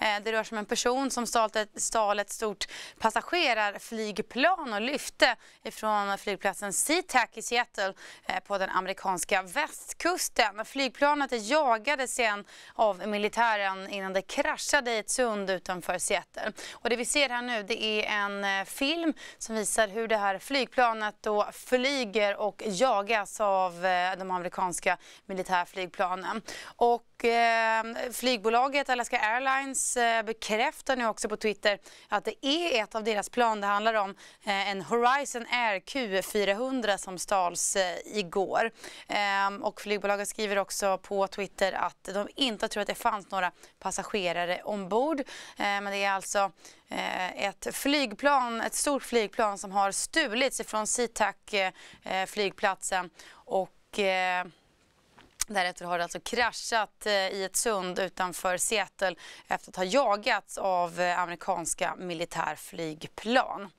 Eh, det rör sig om en person som stal ett, stal ett stort passagerarflygplan och lyfte ifrån flygplatsen SeaTac i Seattle eh, på den amerikanska västkusten. Flygplanet jagades sen av militären innan det kraschade i ett sund utanför Seattle. Och det vi ser här nu det är en eh, film som visar hur det här flygplanet då flyger och jagas av de amerikanska militärflygplanen. Och eh, flygbolaget Alaska Airlines Times bekräftar nu också på Twitter att det är ett av deras plan det handlar om. Eh, en Horizon Air Q400 som stals eh, igår. Ehm, och flygbolaget skriver också på Twitter att de inte tror att det fanns några passagerare ombord. Ehm, men det är alltså eh, ett flygplan, ett stort flygplan som har stulits ifrån SeaTac flygplatsen och Därefter har det alltså kraschat eh, i ett sund utanför Seattle efter att ha jagats av eh, amerikanska militärflygplan.